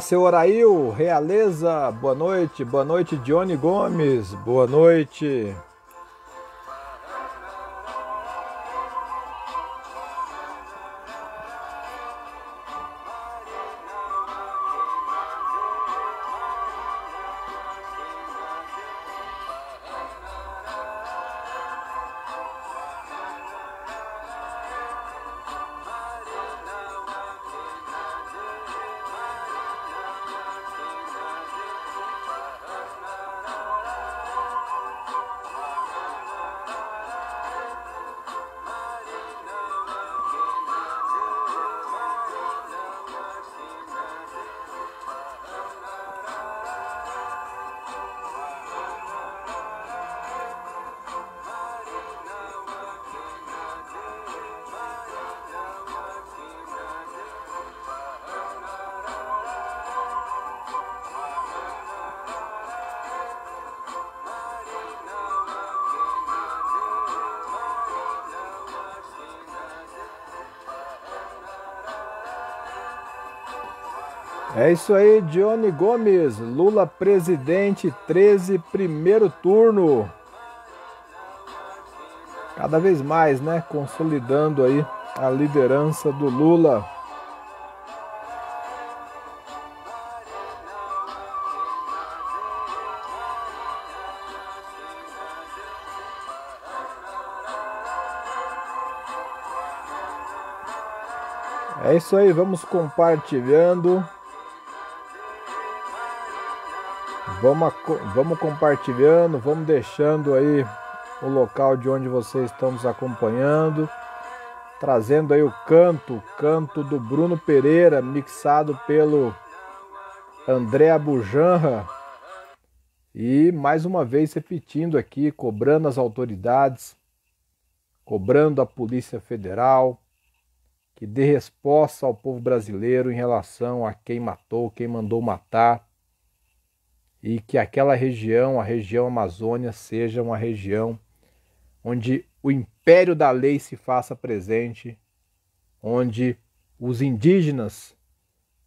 seu Orail, Realeza, boa noite, boa noite, Dione Gomes, boa noite. É isso aí, Dione Gomes, Lula presidente 13, primeiro turno. Cada vez mais, né? Consolidando aí a liderança do Lula. É isso aí, vamos compartilhando. Vamos, vamos compartilhando, vamos deixando aí o local de onde vocês estão nos acompanhando, trazendo aí o canto, o canto do Bruno Pereira, mixado pelo André Abujanra. E mais uma vez repetindo aqui, cobrando as autoridades, cobrando a Polícia Federal, que dê resposta ao povo brasileiro em relação a quem matou, quem mandou matar, e que aquela região, a região Amazônia, seja uma região onde o império da lei se faça presente, onde os indígenas,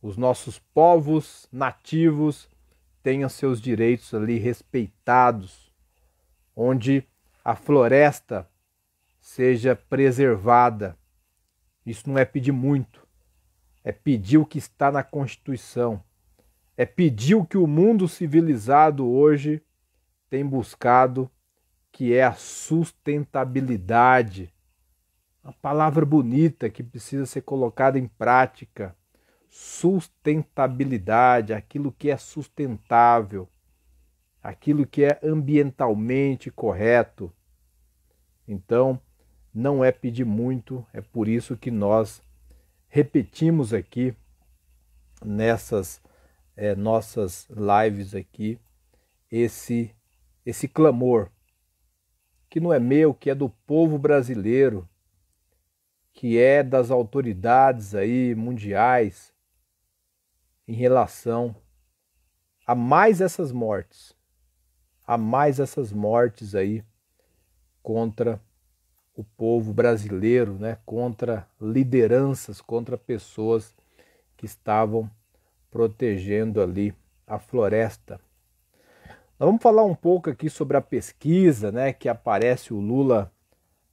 os nossos povos nativos tenham seus direitos ali respeitados, onde a floresta seja preservada. Isso não é pedir muito, é pedir o que está na Constituição é pedir o que o mundo civilizado hoje tem buscado, que é a sustentabilidade. Uma palavra bonita que precisa ser colocada em prática. Sustentabilidade, aquilo que é sustentável, aquilo que é ambientalmente correto. Então, não é pedir muito, é por isso que nós repetimos aqui nessas é, nossas lives aqui esse esse clamor que não é meu, que é do povo brasileiro, que é das autoridades aí mundiais em relação a mais essas mortes, a mais essas mortes aí contra o povo brasileiro, né, contra lideranças, contra pessoas que estavam protegendo ali a floresta. Nós vamos falar um pouco aqui sobre a pesquisa, né, que aparece o Lula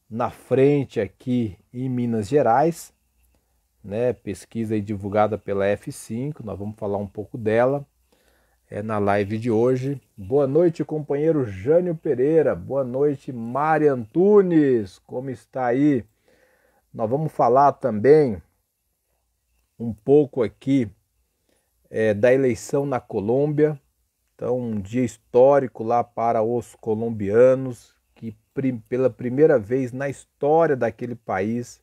na frente aqui em Minas Gerais, né, pesquisa divulgada pela F5, nós vamos falar um pouco dela é na live de hoje. Boa noite, companheiro Jânio Pereira. Boa noite, Mari Antunes. Como está aí? Nós vamos falar também um pouco aqui é, da eleição na Colômbia. Então, um dia histórico lá para os colombianos, que pela primeira vez na história daquele país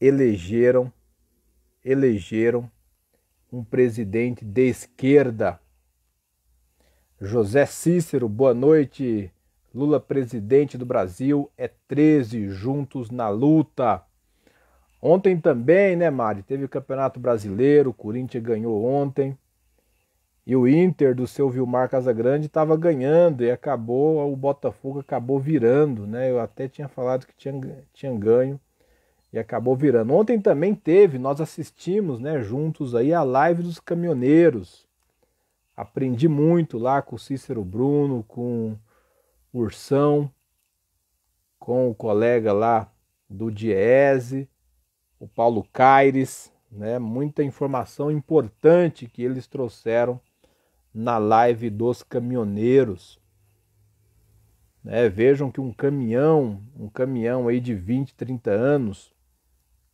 elegeram elegeram um presidente de esquerda. José Cícero, boa noite. Lula presidente do Brasil é 13 juntos na luta. Ontem também, né, Mari? Teve o Campeonato Brasileiro, o Corinthians ganhou ontem. E o Inter do seu Vilmar Casagrande estava ganhando e acabou, o Botafogo acabou virando, né? Eu até tinha falado que tinha, tinha ganho e acabou virando. Ontem também teve, nós assistimos, né, juntos aí a live dos caminhoneiros. Aprendi muito lá com o Cícero Bruno, com o Ursão, com o colega lá do Diese o Paulo Caires, né? Muita informação importante que eles trouxeram na live dos caminhoneiros. Né? Vejam que um caminhão, um caminhão aí de 20, 30 anos,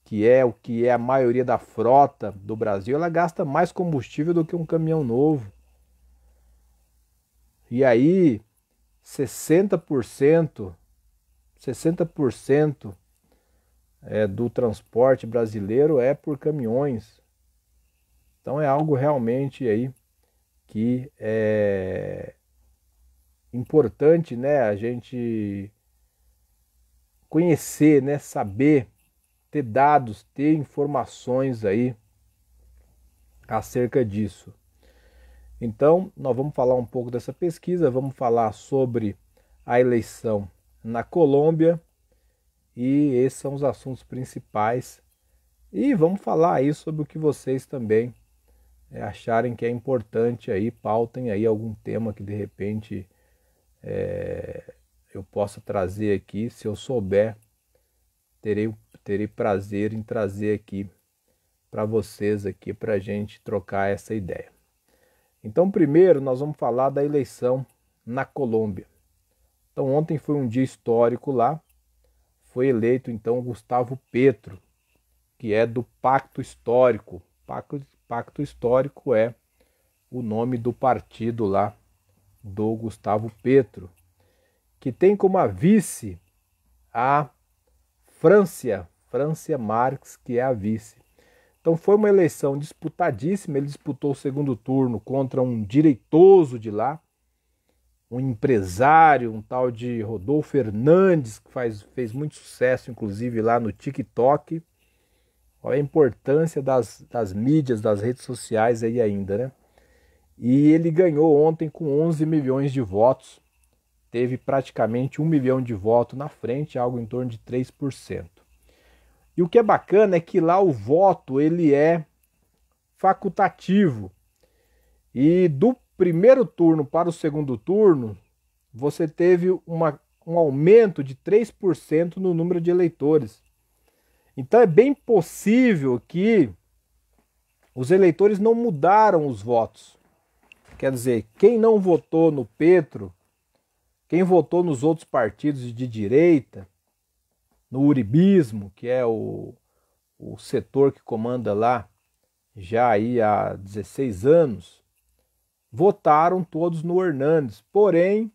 que é o que é a maioria da frota do Brasil, ela gasta mais combustível do que um caminhão novo. E aí, 60%, 60% é, do transporte brasileiro é por caminhões. Então é algo realmente aí que é importante, né, a gente conhecer, né, saber, ter dados, ter informações aí acerca disso. Então, nós vamos falar um pouco dessa pesquisa, vamos falar sobre a eleição na Colômbia, e esses são os assuntos principais. E vamos falar aí sobre o que vocês também é, acharem que é importante aí, pautem aí algum tema que de repente é, eu possa trazer aqui. Se eu souber, terei, terei prazer em trazer aqui para vocês aqui, para a gente trocar essa ideia. Então, primeiro, nós vamos falar da eleição na Colômbia. Então, ontem foi um dia histórico lá foi eleito então Gustavo Petro, que é do Pacto Histórico. Pacto, Pacto Histórico é o nome do partido lá do Gustavo Petro, que tem como a vice a França, França Marx, que é a vice. Então foi uma eleição disputadíssima, ele disputou o segundo turno contra um direitoso de lá, um empresário, um tal de Rodolfo Fernandes, que faz, fez muito sucesso, inclusive, lá no TikTok. Olha a importância das, das mídias, das redes sociais aí ainda, né? E ele ganhou ontem com 11 milhões de votos, teve praticamente um milhão de votos na frente, algo em torno de 3%. E o que é bacana é que lá o voto ele é facultativo. E do primeiro turno para o segundo turno, você teve uma, um aumento de 3% no número de eleitores. Então é bem possível que os eleitores não mudaram os votos. Quer dizer, quem não votou no Petro, quem votou nos outros partidos de direita, no uribismo, que é o, o setor que comanda lá já aí há 16 anos, votaram todos no Hernandes. Porém,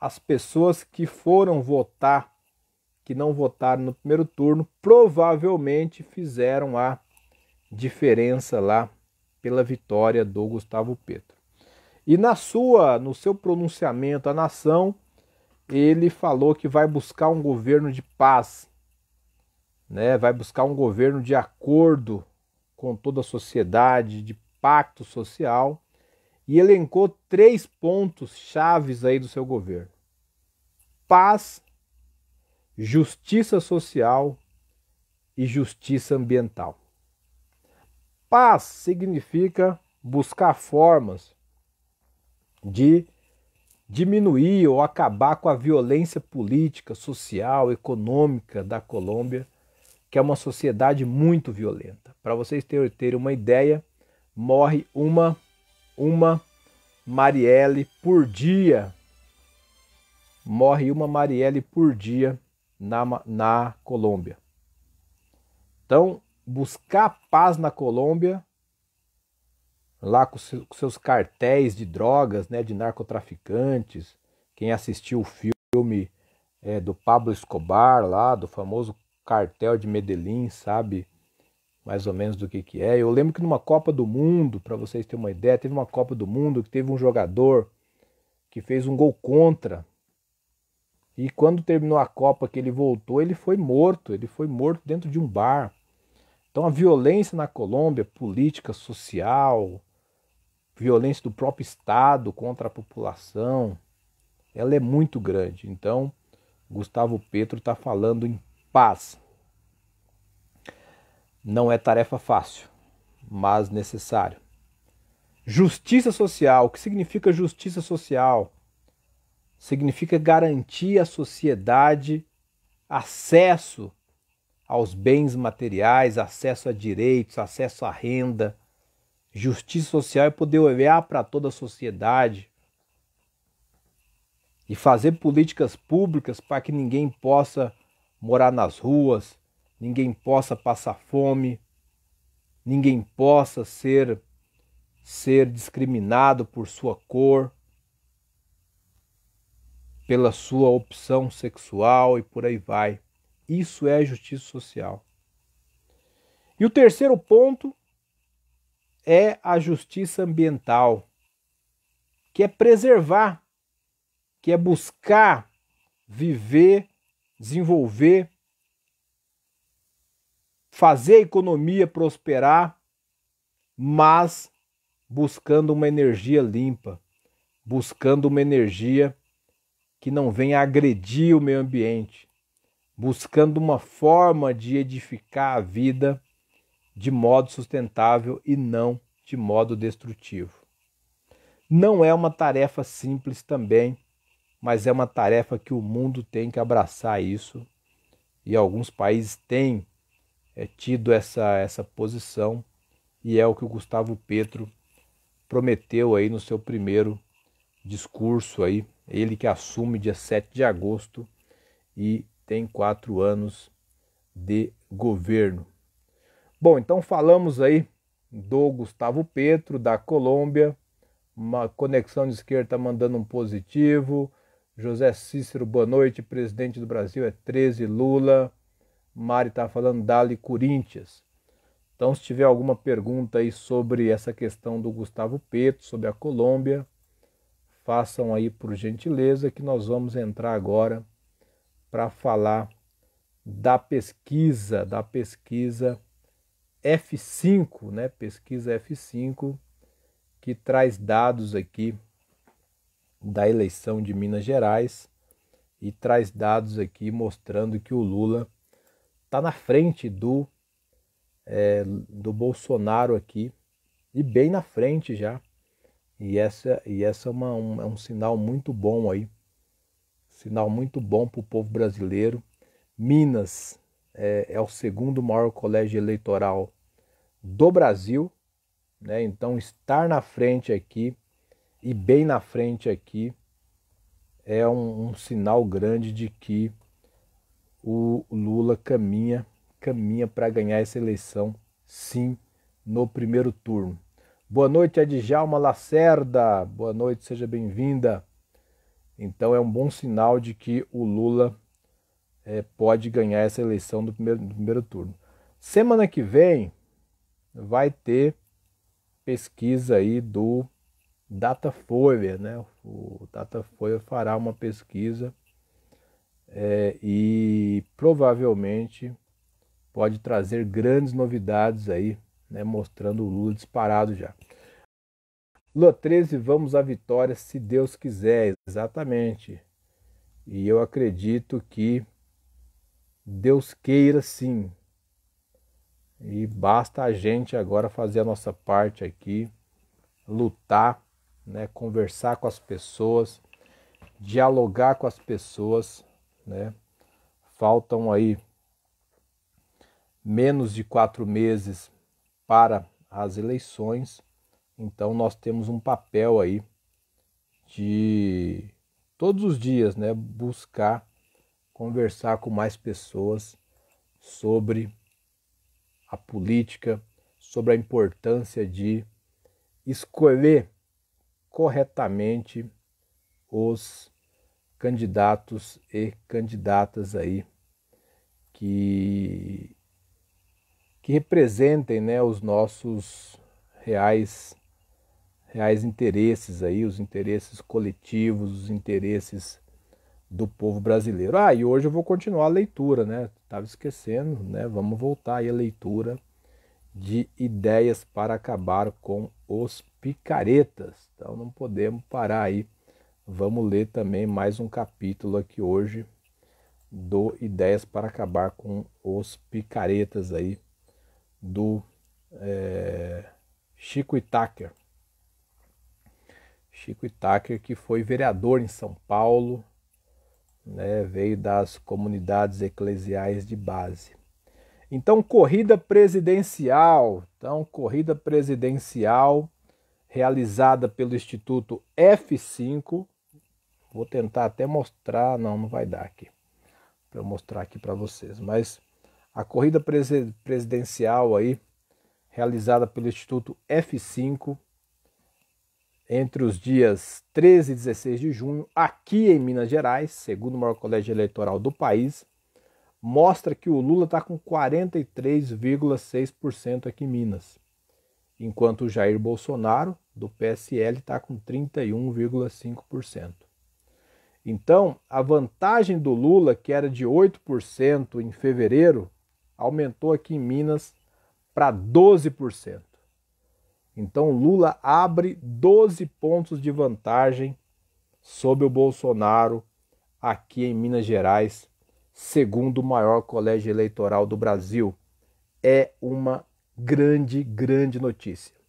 as pessoas que foram votar, que não votaram no primeiro turno, provavelmente fizeram a diferença lá pela vitória do Gustavo Petro. E na sua, no seu pronunciamento à nação, ele falou que vai buscar um governo de paz, né? Vai buscar um governo de acordo com toda a sociedade, de pacto social e elencou três pontos chaves aí do seu governo: paz, justiça social e justiça ambiental. Paz significa buscar formas de diminuir ou acabar com a violência política, social, econômica da Colômbia, que é uma sociedade muito violenta. Para vocês terem uma ideia, morre uma uma Marielle por dia. Morre uma Marielle por dia na, na Colômbia. Então, buscar paz na Colômbia, lá com, seu, com seus cartéis de drogas, né, de narcotraficantes. Quem assistiu o filme é, do Pablo Escobar lá, do famoso cartel de Medellín, sabe? mais ou menos do que, que é. Eu lembro que numa Copa do Mundo, para vocês terem uma ideia, teve uma Copa do Mundo que teve um jogador que fez um gol contra. E quando terminou a Copa que ele voltou, ele foi morto, ele foi morto dentro de um bar. Então a violência na Colômbia, política, social, violência do próprio Estado contra a população, ela é muito grande. Então, Gustavo Petro está falando em paz, não é tarefa fácil, mas necessário. Justiça social, o que significa justiça social? Significa garantir à sociedade acesso aos bens materiais, acesso a direitos, acesso à renda. Justiça social é poder olhar para toda a sociedade e fazer políticas públicas para que ninguém possa morar nas ruas, ninguém possa passar fome, ninguém possa ser ser discriminado por sua cor, pela sua opção sexual e por aí vai. Isso é justiça social. E o terceiro ponto é a justiça ambiental, que é preservar, que é buscar viver, desenvolver fazer a economia prosperar, mas buscando uma energia limpa, buscando uma energia que não venha agredir o meio ambiente, buscando uma forma de edificar a vida de modo sustentável e não de modo destrutivo. Não é uma tarefa simples também, mas é uma tarefa que o mundo tem que abraçar isso e alguns países têm é, tido essa, essa posição e é o que o Gustavo Petro prometeu aí no seu primeiro discurso aí, ele que assume dia 7 de agosto e tem quatro anos de governo. Bom, então falamos aí do Gustavo Petro, da Colômbia, uma conexão de esquerda mandando um positivo, José Cícero, boa noite, presidente do Brasil é 13, Lula, Mari está falando Dali Corinthians. Então, se tiver alguma pergunta aí sobre essa questão do Gustavo Petro, sobre a Colômbia, façam aí por gentileza que nós vamos entrar agora para falar da pesquisa, da pesquisa F5, né? Pesquisa F5 que traz dados aqui da eleição de Minas Gerais e traz dados aqui mostrando que o Lula está na frente do, é, do Bolsonaro aqui, e bem na frente já. E essa, e essa é, uma, um, é um sinal muito bom aí, sinal muito bom para o povo brasileiro. Minas é, é o segundo maior colégio eleitoral do Brasil, né? então estar na frente aqui e bem na frente aqui é um, um sinal grande de que o Lula caminha, caminha para ganhar essa eleição, sim, no primeiro turno. Boa noite, Adjalma Lacerda. Boa noite, seja bem-vinda. Então é um bom sinal de que o Lula é, pode ganhar essa eleição do primeiro, primeiro turno. Semana que vem vai ter pesquisa aí do Datafolha, né? O Datafolha fará uma pesquisa é, e provavelmente pode trazer grandes novidades aí, né, mostrando o Lula disparado já. Lula 13, vamos à vitória se Deus quiser, exatamente. E eu acredito que Deus queira sim. E basta a gente agora fazer a nossa parte aqui, lutar, né, conversar com as pessoas, dialogar com as pessoas né? Faltam aí menos de quatro meses para as eleições, então nós temos um papel aí de todos os dias, né, buscar conversar com mais pessoas sobre a política, sobre a importância de escolher corretamente os candidatos e candidatas aí que, que representem né, os nossos reais reais interesses aí, os interesses coletivos, os interesses do povo brasileiro. Ah, e hoje eu vou continuar a leitura, né? Tava esquecendo, né? Vamos voltar aí a leitura de ideias para acabar com os picaretas. Então não podemos parar aí vamos ler também mais um capítulo aqui hoje do Ideias para acabar com os picaretas aí do é, Chico Itaker. Chico Itaker que foi vereador em São Paulo, né, veio das comunidades eclesiais de base. Então, corrida presidencial, então corrida presidencial realizada pelo Instituto F5, Vou tentar até mostrar, não, não vai dar aqui. Para eu mostrar aqui para vocês, mas a corrida presidencial aí realizada pelo Instituto F5 entre os dias 13 e 16 de junho, aqui em Minas Gerais, segundo o maior colégio eleitoral do país, mostra que o Lula está com 43,6% aqui em Minas, enquanto o Jair Bolsonaro, do PSL, está com 31,5%. Então, a vantagem do Lula, que era de 8% em fevereiro, aumentou aqui em Minas para 12%. Então, Lula abre 12 pontos de vantagem sobre o Bolsonaro aqui em Minas Gerais, segundo o maior colégio eleitoral do Brasil. É uma grande, grande notícia.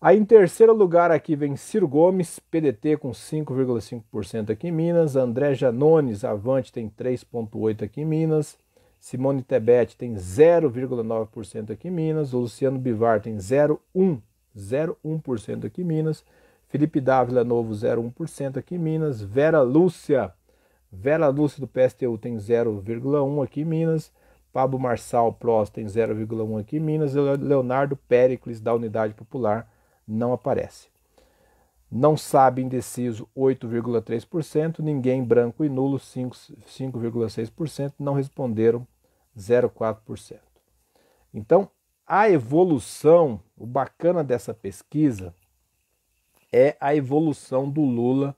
Aí em terceiro lugar aqui vem Ciro Gomes, PDT com 5,5% aqui em Minas, André Janones, Avante tem 3,8% aqui em Minas, Simone Tebet tem 0,9% aqui em Minas, o Luciano Bivar tem 0,1%, 0,1% aqui em Minas, Felipe Dávila Novo 0,1% aqui em Minas, Vera Lúcia, Vera Lúcia do PSTU tem 0,1% aqui em Minas, Pablo Marçal Prós tem 0,1% aqui em Minas, Leonardo Pericles da Unidade Popular não aparece. Não sabe indeciso 8,3%, ninguém branco e nulo 5,6%, não responderam 0,4%. Então, a evolução, o bacana dessa pesquisa é a evolução do Lula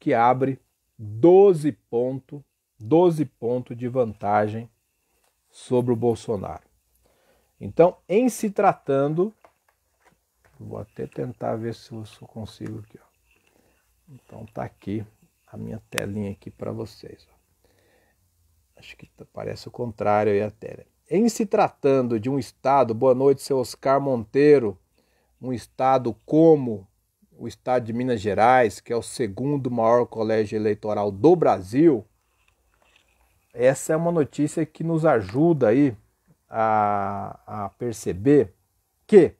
que abre 12 pontos 12 ponto de vantagem sobre o Bolsonaro. Então, em se tratando Vou até tentar ver se eu consigo aqui, ó. Então tá aqui a minha telinha aqui para vocês. Ó. Acho que tá, parece o contrário aí a tela. Em se tratando de um estado, boa noite, seu Oscar Monteiro, um estado como o estado de Minas Gerais, que é o segundo maior colégio eleitoral do Brasil, essa é uma notícia que nos ajuda aí a, a perceber que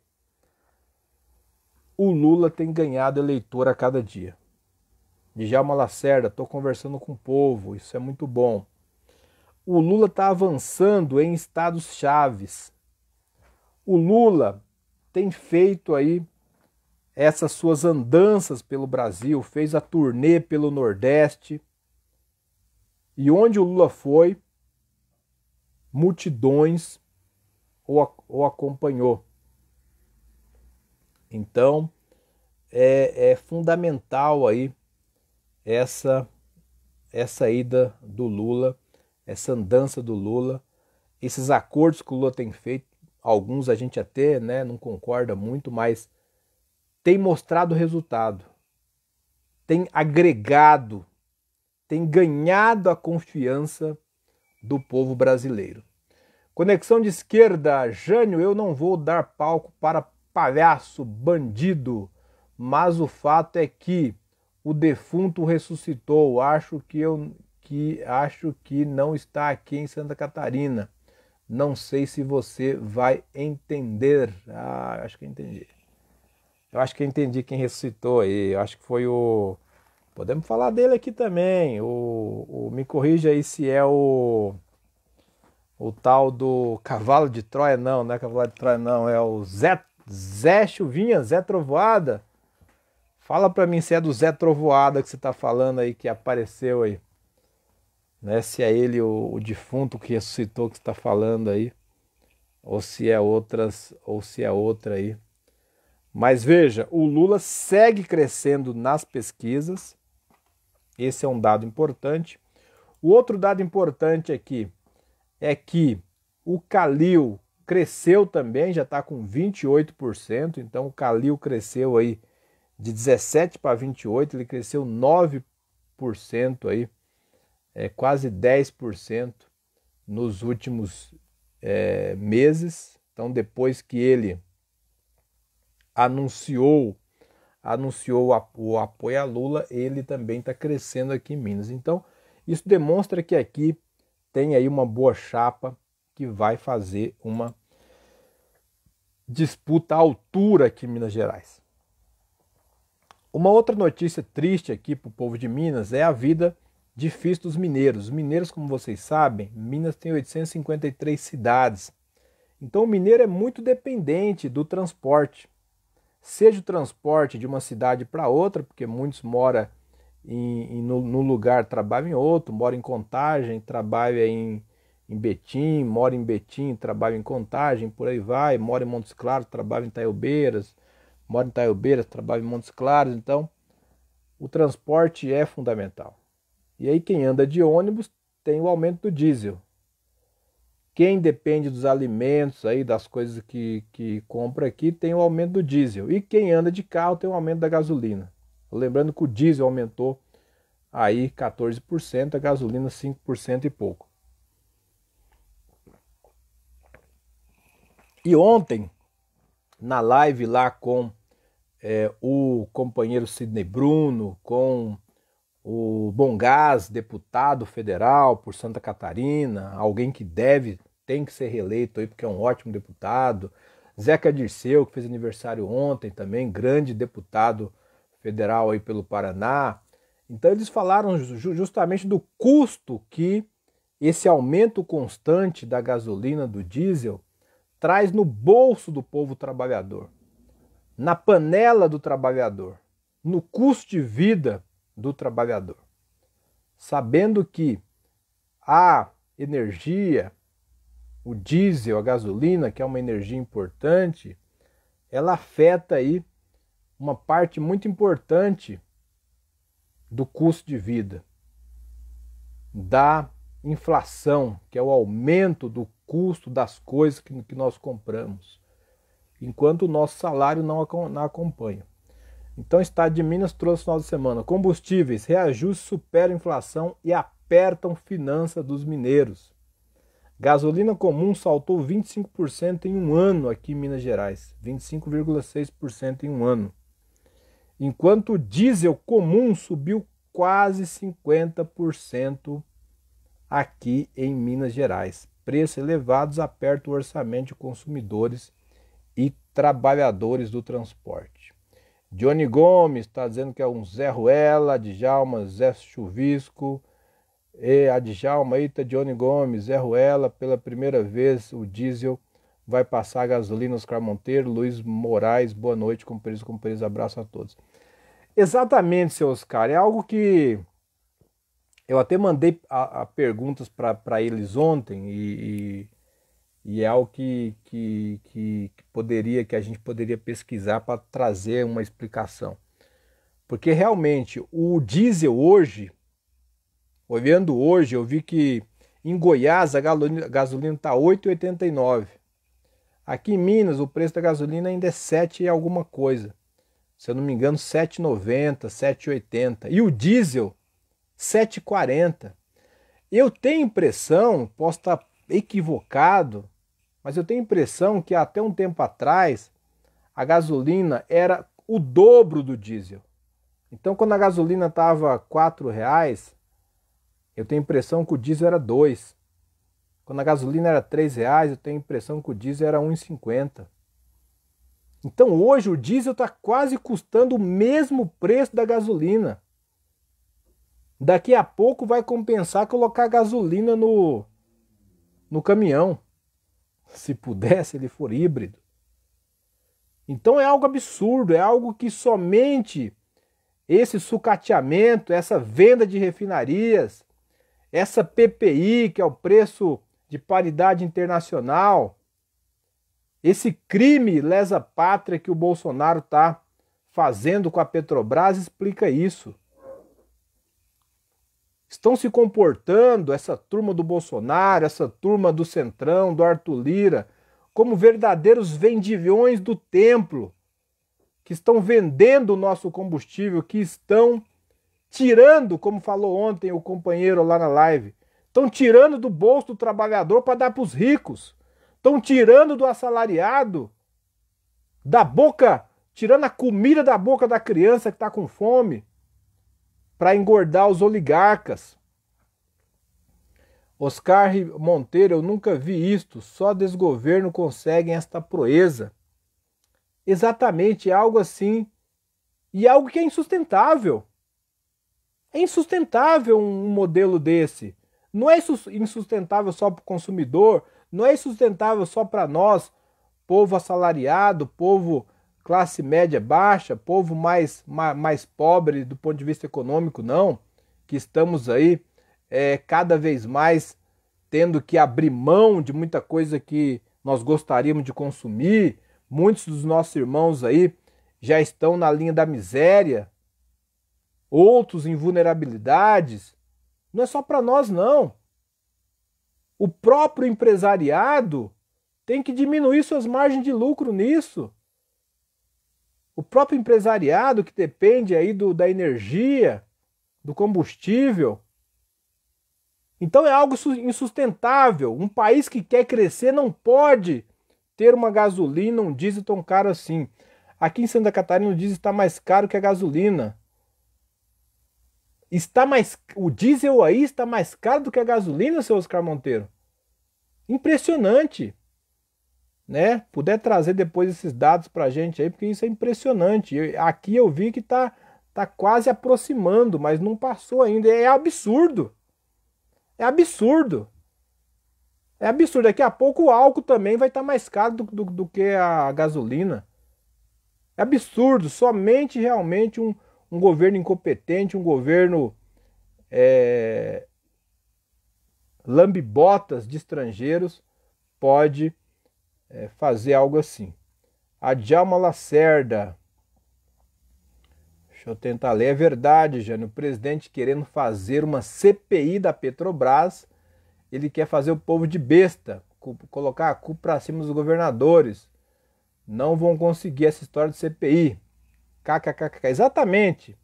o Lula tem ganhado eleitor a cada dia. Djalma Lacerda, estou conversando com o povo, isso é muito bom. O Lula está avançando em estados chaves. O Lula tem feito aí essas suas andanças pelo Brasil, fez a turnê pelo Nordeste. E onde o Lula foi, multidões o, o acompanhou. Então é, é fundamental aí essa essa ida do Lula, essa andança do Lula, esses acordos que o Lula tem feito, alguns a gente até né, não concorda muito, mas tem mostrado resultado, tem agregado, tem ganhado a confiança do povo brasileiro. Conexão de esquerda, Jânio, eu não vou dar palco para palhaço, bandido, mas o fato é que o defunto ressuscitou. Acho que eu que acho que não está aqui em Santa Catarina. Não sei se você vai entender. Ah, acho que entendi. Eu acho que entendi quem ressuscitou aí. Eu acho que foi o. Podemos falar dele aqui também. O, o, me corrija aí se é o. O tal do Cavalo de Troia, não, não é Cavalo de Troia, não. É o Zé Zé Chuvinha, Zé Trovoada. Fala pra mim se é do Zé Trovoada que você tá falando aí, que apareceu aí. Né? Se é ele o, o defunto que ressuscitou que está falando aí, ou se é outras, ou se é outra aí. Mas veja, o Lula segue crescendo nas pesquisas. Esse é um dado importante. O outro dado importante aqui é que o Calil cresceu também, já está com 28%, então o Calil cresceu aí de 17 para 28, ele cresceu 9% aí, é, quase 10% nos últimos é, meses. Então depois que ele anunciou anunciou o apoio a Lula, ele também está crescendo aqui em Minas. Então isso demonstra que aqui tem aí uma boa chapa que vai fazer uma disputa a altura aqui em Minas Gerais. Uma outra notícia triste aqui para o povo de Minas é a vida difícil dos mineiros. Os mineiros, como vocês sabem, Minas tem 853 cidades. Então o mineiro é muito dependente do transporte. Seja o transporte de uma cidade para outra, porque muitos moram em, em, no, no, lugar, trabalham em outro, moram em contagem, trabalham em, em Betim, moro em Betim, trabalho em Contagem, por aí vai, moro em Montes Claros, trabalho em Taiobeiras, moro em Taiobeiras, trabalho em Montes Claros, então o transporte é fundamental. E aí quem anda de ônibus tem o aumento do diesel. Quem depende dos alimentos aí, das coisas que, que compra aqui, tem o aumento do diesel. E quem anda de carro tem o aumento da gasolina. Lembrando que o diesel aumentou aí 14%, a gasolina 5% e pouco. E ontem, na live lá com é, o companheiro Sidney Bruno, com o Bongás, deputado federal por Santa Catarina, alguém que deve, tem que ser reeleito aí, porque é um ótimo deputado. Zeca Dirceu, que fez aniversário ontem também, grande deputado federal aí pelo Paraná. Então eles falaram justamente do custo que esse aumento constante da gasolina, do diesel, traz no bolso do povo trabalhador, na panela do trabalhador, no custo de vida do trabalhador. Sabendo que a energia, o diesel, a gasolina, que é uma energia importante, ela afeta aí uma parte muito importante do custo de vida, da inflação, que é o aumento do custo das coisas que, que nós compramos, enquanto o nosso salário não, não acompanha. Então, o Estado de Minas trouxe no final de semana: combustíveis, reajuste supera inflação e apertam finanças dos mineiros. Gasolina comum saltou 25% em um ano aqui em Minas Gerais, 25,6% em um ano. Enquanto o diesel comum subiu quase 50% aqui em Minas Gerais preços elevados aperta o orçamento de consumidores e trabalhadores do transporte. Johnny Gomes está dizendo que é um Zé Ruela, Adjalma, Zé Chuvisco. E a Djalma, eita, Johnny Gomes, Zé Ruela, pela primeira vez o diesel vai passar a gasolina nos Carmonteiro. Luiz Moraes, boa noite, companheiros e abraço a todos. Exatamente, seu Oscar, é algo que eu até mandei a, a perguntas para eles ontem e, e, e é algo que, que, que, que, poderia que a gente poderia pesquisar para trazer uma explicação. Porque realmente o diesel hoje, olhando hoje, eu vi que em Goiás a gasolina está 8,89. Aqui em Minas o preço da gasolina ainda é 7 e alguma coisa. Se eu não me engano, 7,90, 7,80. E o diesel 7,40. Eu tenho impressão, posso estar equivocado, mas eu tenho impressão que até um tempo atrás a gasolina era o dobro do diesel. Então quando a gasolina estava R$ reais, eu tenho impressão que o diesel era dois Quando a gasolina era R$ reais, eu tenho impressão que o diesel era 1,50. Então hoje o diesel está quase custando o mesmo preço da gasolina. Daqui a pouco vai compensar colocar gasolina no, no caminhão. Se pudesse, ele for híbrido. Então é algo absurdo, é algo que somente esse sucateamento, essa venda de refinarias, essa PPI, que é o preço de paridade internacional, esse crime lesa-pátria que o Bolsonaro está fazendo com a Petrobras explica isso estão se comportando, essa turma do Bolsonaro, essa turma do Centrão, do Arthur Lira, como verdadeiros vendiviões do templo, que estão vendendo o nosso combustível, que estão tirando, como falou ontem o companheiro lá na live, estão tirando do bolso do trabalhador para dar para os ricos, estão tirando do assalariado, da boca, tirando a comida da boca da criança que está com fome para engordar os oligarcas. Oscar Monteiro, eu nunca vi isto, só desgoverno conseguem esta proeza. Exatamente, algo assim, e algo que é insustentável. É insustentável um modelo desse. Não é insustentável só para o consumidor, não é insustentável só para nós, povo assalariado, povo classe média baixa, povo mais, mais pobre do ponto de vista econômico, não, que estamos aí é, cada vez mais tendo que abrir mão de muita coisa que nós gostaríamos de consumir. Muitos dos nossos irmãos aí já estão na linha da miséria, outros em vulnerabilidades. Não é só para nós, não. O próprio empresariado tem que diminuir suas margens de lucro nisso o próprio empresariado que depende aí do, da energia, do combustível. Então é algo insustentável. Um país que quer crescer não pode ter uma gasolina, um diesel tão caro assim. Aqui em Santa Catarina o diesel está mais caro que a gasolina. Está mais o diesel aí está mais caro do que a gasolina, seu Oscar Monteiro. Impressionante né, puder trazer depois esses dados para a gente aí, porque isso é impressionante. Eu, aqui eu vi que tá, tá quase aproximando, mas não passou ainda. É absurdo. É absurdo. É absurdo. Daqui a pouco o álcool também vai estar tá mais caro do, do, do, que a gasolina. É absurdo. Somente realmente um, um governo incompetente, um governo é, lambibotas de estrangeiros pode é, fazer algo assim. A Djalma Lacerda. Deixa eu tentar ler. É verdade, Jânio. O presidente querendo fazer uma CPI da Petrobras, ele quer fazer o povo de besta, colocar a culpa para cima dos governadores. Não vão conseguir essa história de CPI. KKKK. Exatamente.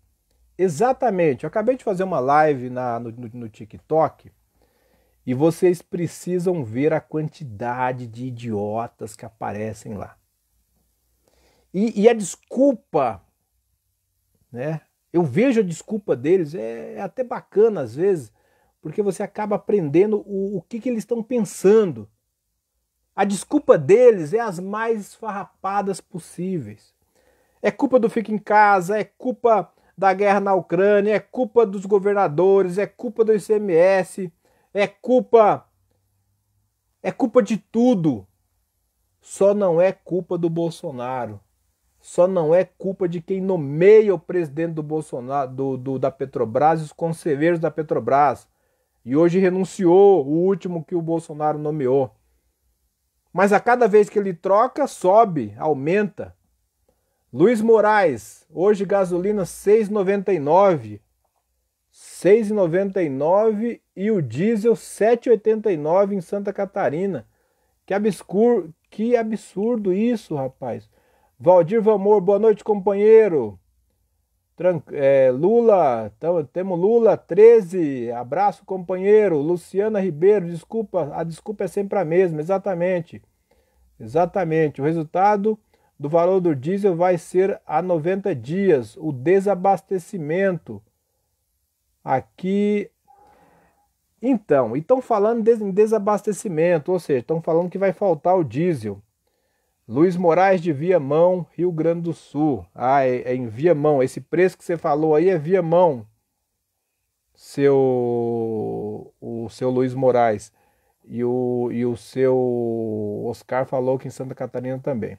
Exatamente. Eu acabei de fazer uma live na, no, no, no TikTok e vocês precisam ver a quantidade de idiotas que aparecem lá. E, e a desculpa, né? Eu vejo a desculpa deles, é, é até bacana às vezes, porque você acaba aprendendo o, o que, que eles estão pensando. A desculpa deles é as mais esfarrapadas possíveis. É culpa do fica em casa, é culpa da guerra na Ucrânia, é culpa dos governadores, é culpa do ICMS, é culpa é culpa de tudo. Só não é culpa do Bolsonaro. Só não é culpa de quem nomeia o presidente do Bolsonaro, do, do da Petrobras e os conselheiros da Petrobras. E hoje renunciou o último que o Bolsonaro nomeou. Mas a cada vez que ele troca, sobe, aumenta. Luiz Moraes, hoje gasolina 6,99, 6,99 e o diesel 7,89 em Santa Catarina. Que absurdo, que absurdo isso, rapaz. Valdir Vamor, boa noite, companheiro. Tran é, Lula, temos Lula 13, abraço, companheiro. Luciana Ribeiro, desculpa, a desculpa é sempre a mesma, exatamente. Exatamente, o resultado do valor do diesel vai ser a 90 dias, o desabastecimento. Aqui. Então, estão falando em desabastecimento, ou seja, estão falando que vai faltar o diesel. Luiz Moraes de Viamão, Rio Grande do Sul. Ah, é, é em Viamão. Esse preço que você falou aí é Viamão, seu, o seu Luiz Moraes. E o, e o seu Oscar falou que em Santa Catarina também.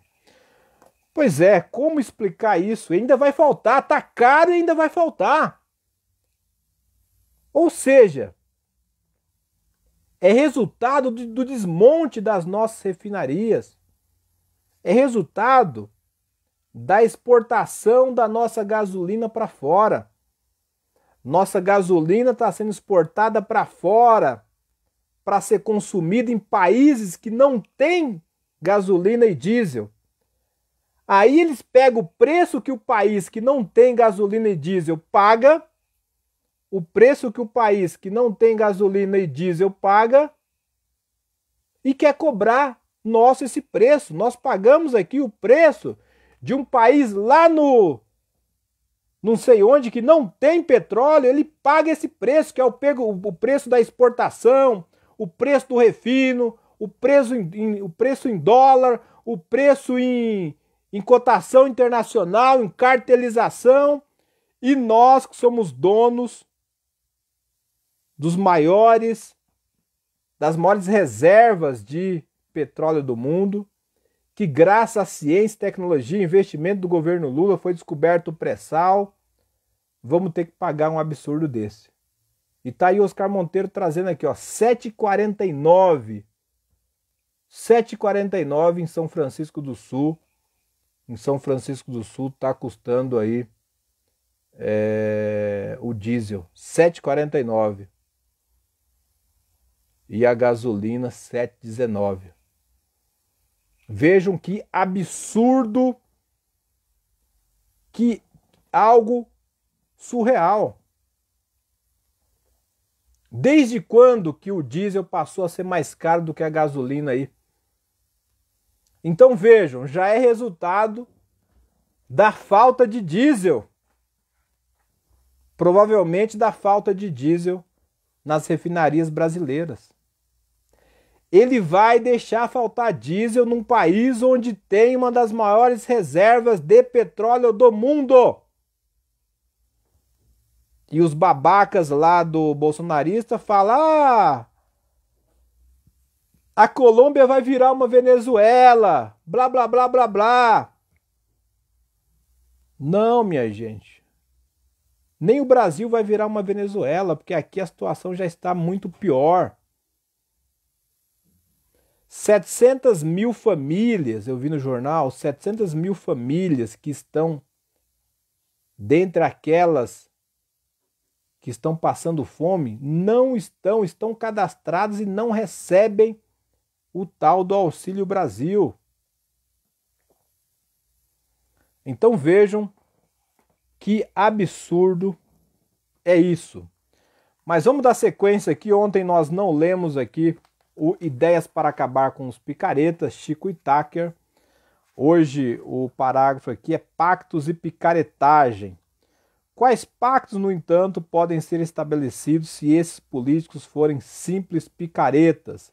Pois é, como explicar isso? ainda vai faltar, tá caro e ainda vai faltar. Ou seja, é resultado do desmonte das nossas refinarias, é resultado da exportação da nossa gasolina para fora. Nossa gasolina está sendo exportada para fora para ser consumida em países que não têm gasolina e diesel. Aí eles pegam o preço que o país que não tem gasolina e diesel paga o preço que o país que não tem gasolina e diesel paga e quer cobrar nosso esse preço. Nós pagamos aqui o preço de um país lá no não sei onde que não tem petróleo, ele paga esse preço, que é o, pego, o preço da exportação, o preço do refino, o preço em, em o preço em dólar, o preço em, em cotação internacional, em cartelização, e nós que somos donos dos maiores, das maiores reservas de petróleo do mundo, que graças à ciência, tecnologia e investimento do governo Lula foi descoberto o pré-sal. Vamos ter que pagar um absurdo desse. E tá aí Oscar Monteiro trazendo aqui, ó, 7,49. 7,49 em São Francisco do Sul. Em São Francisco do Sul tá custando aí é, o diesel, 7,49 e a gasolina 7,19. Vejam que absurdo que algo surreal. Desde quando que o diesel passou a ser mais caro do que a gasolina aí? Então vejam, já é resultado da falta de diesel. Provavelmente da falta de diesel nas refinarias brasileiras. Ele vai deixar faltar diesel num país onde tem uma das maiores reservas de petróleo do mundo. E os babacas lá do bolsonarista falam: ah, a Colômbia vai virar uma Venezuela, blá blá blá blá blá. Não, minha gente. Nem o Brasil vai virar uma Venezuela, porque aqui a situação já está muito pior. 700 mil famílias, eu vi no jornal, 700 mil famílias que estão dentre aquelas que estão passando fome, não estão, estão cadastradas e não recebem o tal do Auxílio Brasil. Então vejam que absurdo é isso? Mas vamos dar sequência aqui. Ontem nós não lemos aqui o Ideias para Acabar com os Picaretas, Chico Itaker. Hoje o parágrafo aqui é Pactos e Picaretagem. Quais pactos, no entanto, podem ser estabelecidos se esses políticos forem simples picaretas,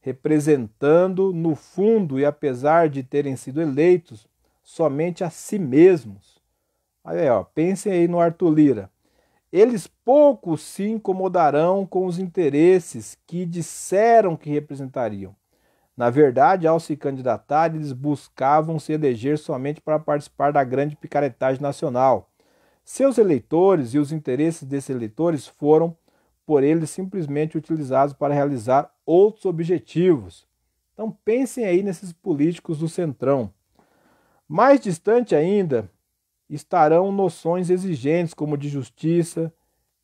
representando, no fundo e apesar de terem sido eleitos, somente a si mesmos? Aí, ó, pensem aí no Arthur Lira. Eles pouco se incomodarão com os interesses que disseram que representariam. Na verdade, ao se candidatar, eles buscavam se eleger somente para participar da grande picaretagem nacional. Seus eleitores e os interesses desses eleitores foram, por eles, simplesmente utilizados para realizar outros objetivos. Então pensem aí nesses políticos do Centrão. Mais distante ainda, estarão noções exigentes como de justiça,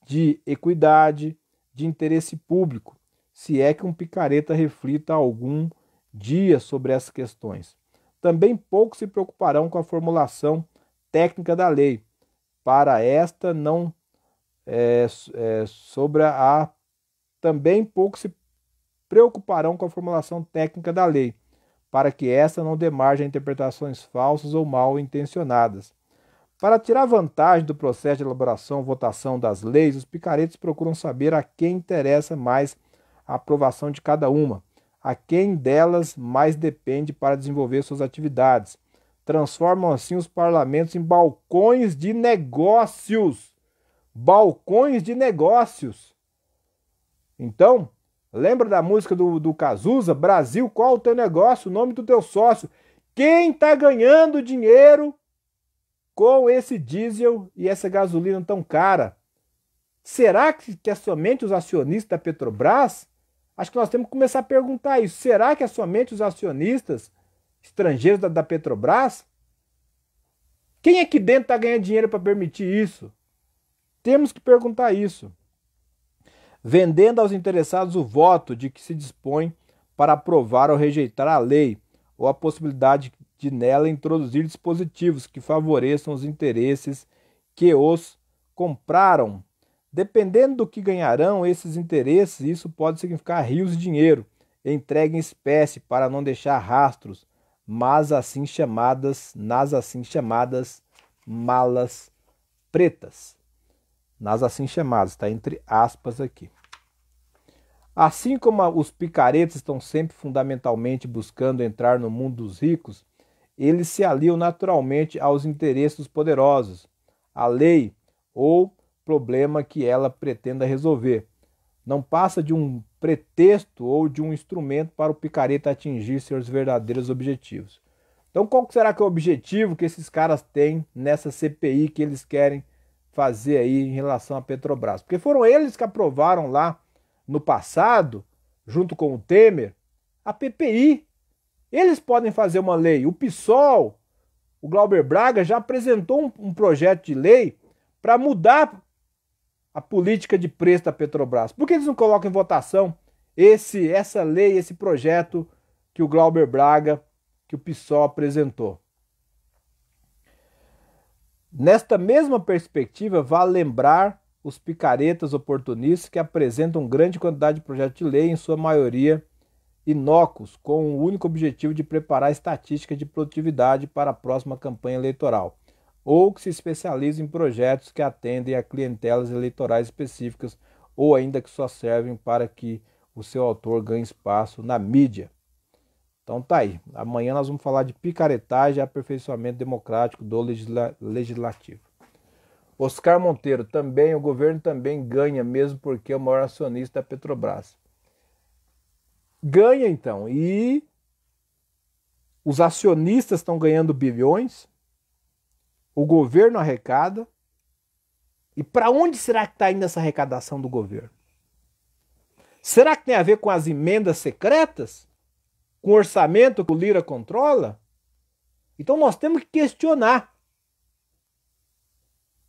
de equidade, de interesse público, se é que um picareta reflita algum dia sobre essas questões. Também poucos se preocuparão com a formulação técnica da lei. Para esta não é, é, sobre a também poucos se preocuparão com a formulação técnica da lei, para que esta não dê margem a interpretações falsas ou mal intencionadas. Para tirar vantagem do processo de elaboração e votação das leis, os picaretes procuram saber a quem interessa mais a aprovação de cada uma, a quem delas mais depende para desenvolver suas atividades. Transformam assim os parlamentos em balcões de negócios. Balcões de negócios. Então, lembra da música do, do Cazuza? Brasil, qual o teu negócio? O nome do teu sócio? Quem está ganhando dinheiro com esse diesel e essa gasolina tão cara? Será que, é somente os acionistas da Petrobras? Acho que nós temos que começar a perguntar isso. Será que é somente os acionistas estrangeiros da, da Petrobras? Quem aqui é dentro está ganhando dinheiro para permitir isso? Temos que perguntar isso. Vendendo aos interessados o voto de que se dispõe para aprovar ou rejeitar a lei ou a possibilidade de nela introduzir dispositivos que favoreçam os interesses que os compraram. Dependendo do que ganharão esses interesses, isso pode significar rios de dinheiro, entregue em espécie para não deixar rastros, mas assim chamadas, nas assim chamadas malas pretas. Nas assim chamadas, está entre aspas aqui. Assim como os picaretes estão sempre fundamentalmente buscando entrar no mundo dos ricos, eles se aliam naturalmente aos interesses dos poderosos, à lei ou problema que ela pretenda resolver. Não passa de um pretexto ou de um instrumento para o picareta atingir seus verdadeiros objetivos. Então, qual será que é o objetivo que esses caras têm nessa CPI que eles querem fazer aí em relação à Petrobras? Porque foram eles que aprovaram lá no passado, junto com o Temer, a PPI eles podem fazer uma lei. O PSOL, o Glauber Braga, já apresentou um, um projeto de lei para mudar a política de preço da Petrobras. Por que eles não colocam em votação esse, essa lei, esse projeto que o Glauber Braga, que o PSOL apresentou? Nesta mesma perspectiva, vale lembrar os picaretas oportunistas que apresentam grande quantidade de projetos de lei, em sua maioria inócuos com o único objetivo de preparar estatísticas de produtividade para a próxima campanha eleitoral, ou que se especializam em projetos que atendem a clientelas eleitorais específicas ou ainda que só servem para que o seu autor ganhe espaço na mídia. Então tá aí. Amanhã nós vamos falar de picaretagem e aperfeiçoamento democrático do legisla legislativo. Oscar Monteiro, também o governo também ganha, mesmo porque é o maior acionista da Petrobras ganha então. E os acionistas estão ganhando bilhões, o governo arrecada. E para onde será que está indo essa arrecadação do governo? Será que tem a ver com as emendas secretas? Com o orçamento que o Lira controla? Então nós temos que questionar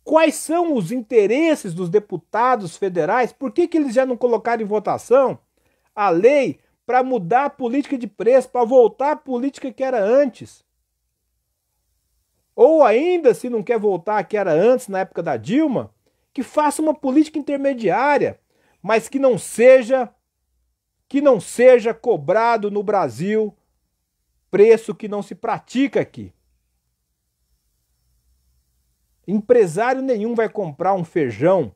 quais são os interesses dos deputados federais, por que, que eles já não colocaram em votação a lei para mudar a política de preço, para voltar à política que era antes. Ou ainda, se não quer voltar à que era antes, na época da Dilma, que faça uma política intermediária, mas que não seja que não seja cobrado no Brasil preço que não se pratica aqui. Empresário nenhum vai comprar um feijão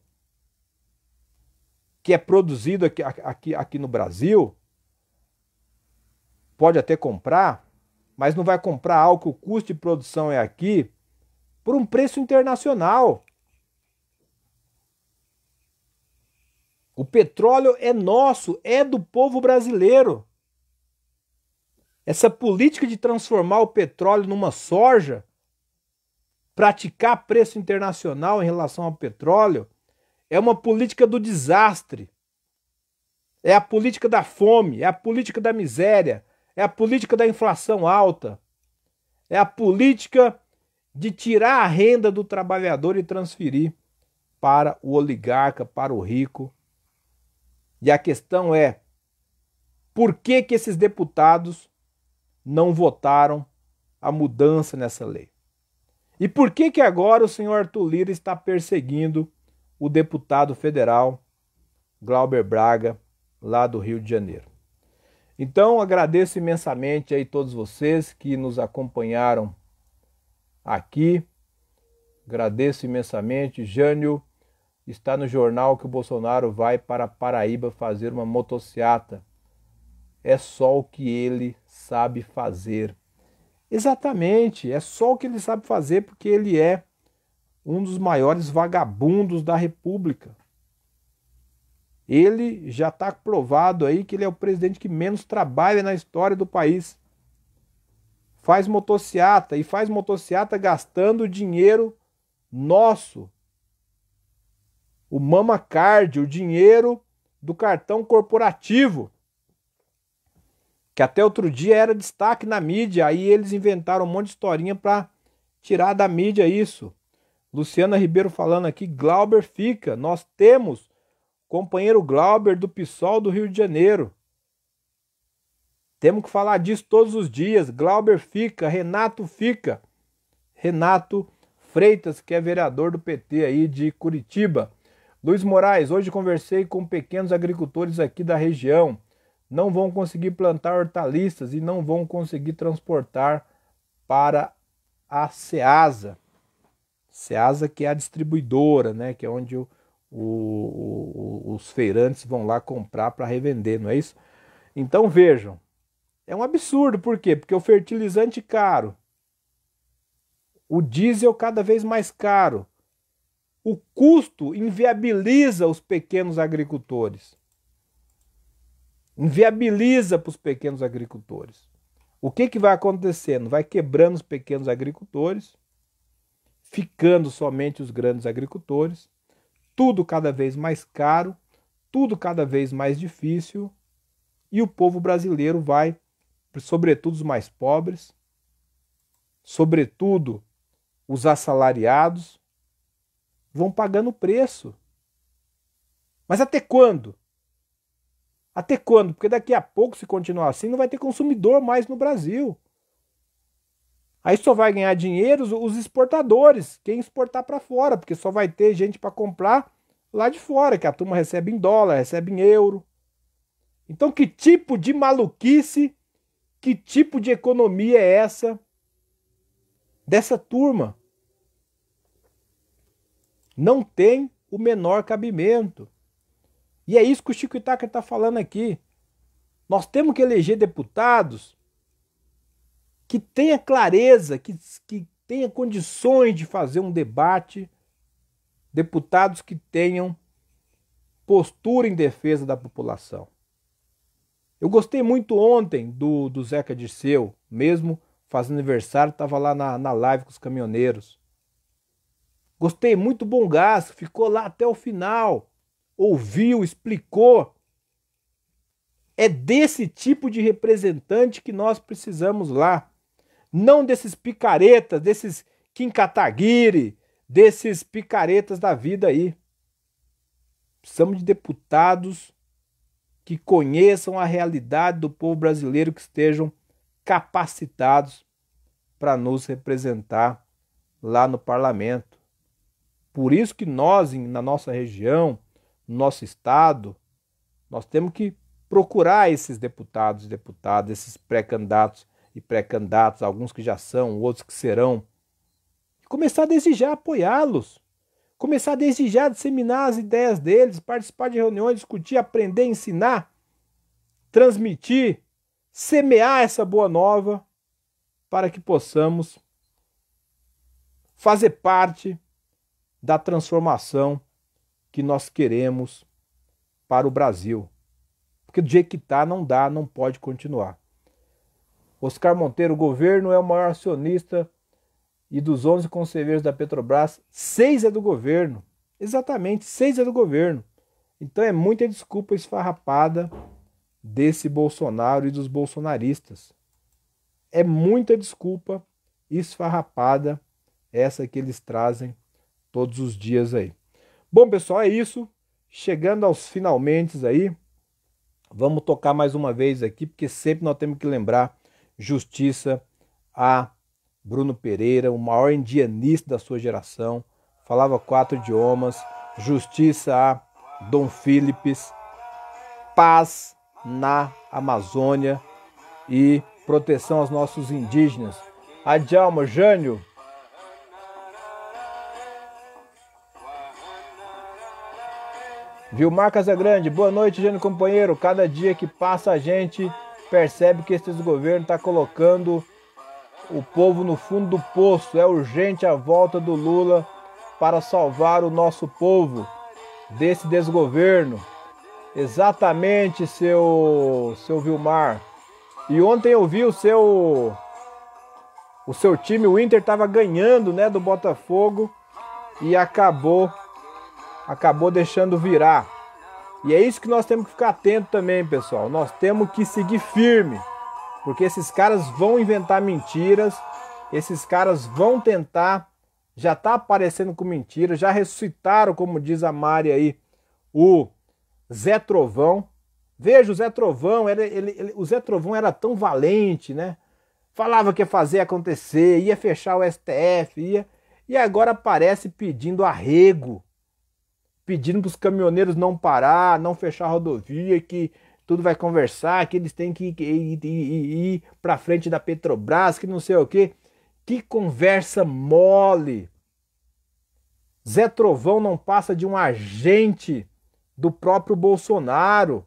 que é produzido aqui, aqui, aqui no Brasil pode até comprar, mas não vai comprar algo que o custo de produção é aqui por um preço internacional. O petróleo é nosso, é do povo brasileiro. Essa política de transformar o petróleo numa soja, praticar preço internacional em relação ao petróleo, é uma política do desastre. É a política da fome, é a política da miséria, é a política da inflação alta, é a política de tirar a renda do trabalhador e transferir para o oligarca, para o rico. E a questão é: por que, que esses deputados não votaram a mudança nessa lei? E por que, que agora o senhor Arthur Lira está perseguindo o deputado federal Glauber Braga, lá do Rio de Janeiro? Então, agradeço imensamente aí todos vocês que nos acompanharam aqui. Agradeço imensamente. Jânio está no jornal que o Bolsonaro vai para Paraíba fazer uma motociata. É só o que ele sabe fazer. Exatamente, é só o que ele sabe fazer porque ele é um dos maiores vagabundos da República. Ele já está provado aí que ele é o presidente que menos trabalha na história do país. Faz motociata e faz motociata gastando dinheiro nosso. O Mama Card, o dinheiro do cartão corporativo. Que até outro dia era destaque na mídia, aí eles inventaram um monte de historinha para tirar da mídia isso. Luciana Ribeiro falando aqui, Glauber fica, nós temos companheiro Glauber do PSOL do Rio de Janeiro. Temos que falar disso todos os dias. Glauber fica, Renato fica. Renato Freitas, que é vereador do PT aí de Curitiba. Luiz Moraes, hoje conversei com pequenos agricultores aqui da região. Não vão conseguir plantar hortaliças e não vão conseguir transportar para a Ceasa. Ceasa que é a distribuidora, né, que é onde eu o, o, os feirantes vão lá comprar para revender, não é isso? Então vejam, é um absurdo, por quê? Porque o fertilizante caro, o diesel cada vez mais caro, o custo inviabiliza os pequenos agricultores. Inviabiliza para os pequenos agricultores. O que, que vai acontecendo? Vai quebrando os pequenos agricultores, ficando somente os grandes agricultores, tudo cada vez mais caro, tudo cada vez mais difícil, e o povo brasileiro vai, sobretudo os mais pobres, sobretudo os assalariados, vão pagando o preço. Mas até quando? Até quando? Porque daqui a pouco, se continuar assim, não vai ter consumidor mais no Brasil. Aí só vai ganhar dinheiro os exportadores, quem exportar para fora, porque só vai ter gente para comprar lá de fora, que a turma recebe em dólar, recebe em euro. Então, que tipo de maluquice, que tipo de economia é essa dessa turma? Não tem o menor cabimento. E é isso que o Chico Itaca está falando aqui. Nós temos que eleger deputados que tenha clareza, que, que tenha condições de fazer um debate, deputados que tenham postura em defesa da população. Eu gostei muito ontem do, do Zeca Dirceu, mesmo fazendo aniversário, estava lá na, na live com os caminhoneiros. Gostei muito bom gás, ficou lá até o final, ouviu, explicou. É desse tipo de representante que nós precisamos lá não desses picaretas, desses Kinkataguiri, desses picaretas da vida aí. Precisamos de deputados que conheçam a realidade do povo brasileiro, que estejam capacitados para nos representar lá no parlamento. Por isso que nós, na nossa região, no nosso estado, nós temos que procurar esses deputados e deputadas, esses pré-candidatos e pré-candidatos, alguns que já são, outros que serão. E começar desde já apoiá-los. Começar desde já a disseminar as ideias deles, participar de reuniões, discutir, aprender, ensinar, transmitir, semear essa boa nova para que possamos fazer parte da transformação que nós queremos para o Brasil. Porque do jeito que está, não dá, não pode continuar. Oscar Monteiro, o governo é o maior acionista e dos 11 conselheiros da Petrobras, seis é do governo. Exatamente, seis é do governo. Então é muita desculpa esfarrapada desse Bolsonaro e dos bolsonaristas. É muita desculpa esfarrapada essa que eles trazem todos os dias aí. Bom, pessoal, é isso. Chegando aos finalmente aí, vamos tocar mais uma vez aqui, porque sempre nós temos que lembrar justiça a Bruno Pereira, o maior indianista da sua geração, falava quatro idiomas, justiça a Dom Philips, paz na Amazônia e proteção aos nossos indígenas. Adjalma, Jânio, Viu Vilmar Grande? boa noite, Jânio companheiro. Cada dia que passa a gente percebe que esses governos está colocando o povo no fundo do poço. É urgente a volta do Lula para salvar o nosso povo desse desgoverno. Exatamente, seu seu Vilmar. E ontem eu vi o seu o seu time, o Inter estava ganhando, né, do Botafogo e acabou acabou deixando virar. E é isso que nós temos que ficar atento também, pessoal. Nós temos que seguir firme, porque esses caras vão inventar mentiras, esses caras vão tentar, já está aparecendo com mentira, já ressuscitaram, como diz a Mari aí, o Zé Trovão. Veja, o Zé Trovão, ele, ele, ele, o Zé Trovão era tão valente, né? Falava que ia fazer acontecer, ia fechar o STF, ia. E agora aparece pedindo arrego pedindo para os caminhoneiros não parar, não fechar a rodovia, que tudo vai conversar, que eles têm que ir, ir, ir, ir para frente da Petrobras, que não sei o quê. Que conversa mole! Zé Trovão não passa de um agente do próprio Bolsonaro.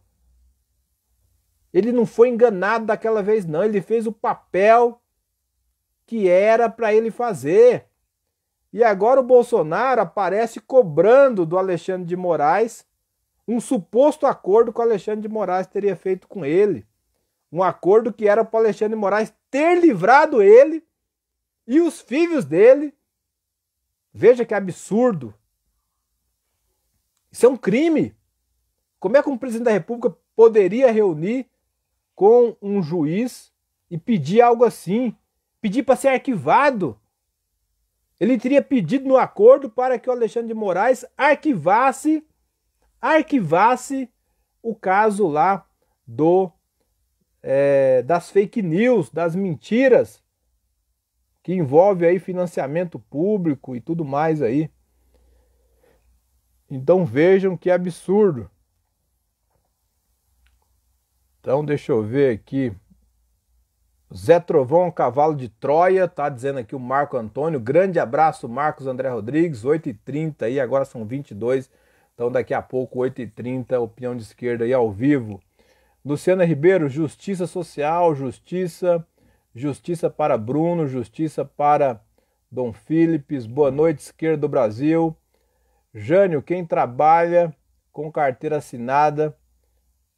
Ele não foi enganado daquela vez, não. Ele fez o papel que era para ele fazer. E agora o Bolsonaro aparece cobrando do Alexandre de Moraes um suposto acordo que o Alexandre de Moraes teria feito com ele. Um acordo que era para o Alexandre de Moraes ter livrado ele e os filhos dele. Veja que absurdo. Isso é um crime. Como é que um presidente da República poderia reunir com um juiz e pedir algo assim? Pedir para ser arquivado? Ele teria pedido no acordo para que o Alexandre de Moraes arquivasse arquivasse o caso lá do é, das fake news, das mentiras que envolve aí financiamento público e tudo mais aí. Então vejam que absurdo. Então deixa eu ver aqui. Zé Trovão, cavalo de Troia, tá dizendo aqui o Marco Antônio. Grande abraço, Marcos André Rodrigues, 8h30 aí, agora são 22 então daqui a pouco, 8h30, opinião de esquerda aí ao vivo. Luciana Ribeiro, justiça social, justiça, justiça para Bruno, justiça para Dom Philips, boa noite, esquerda do Brasil. Jânio, quem trabalha com carteira assinada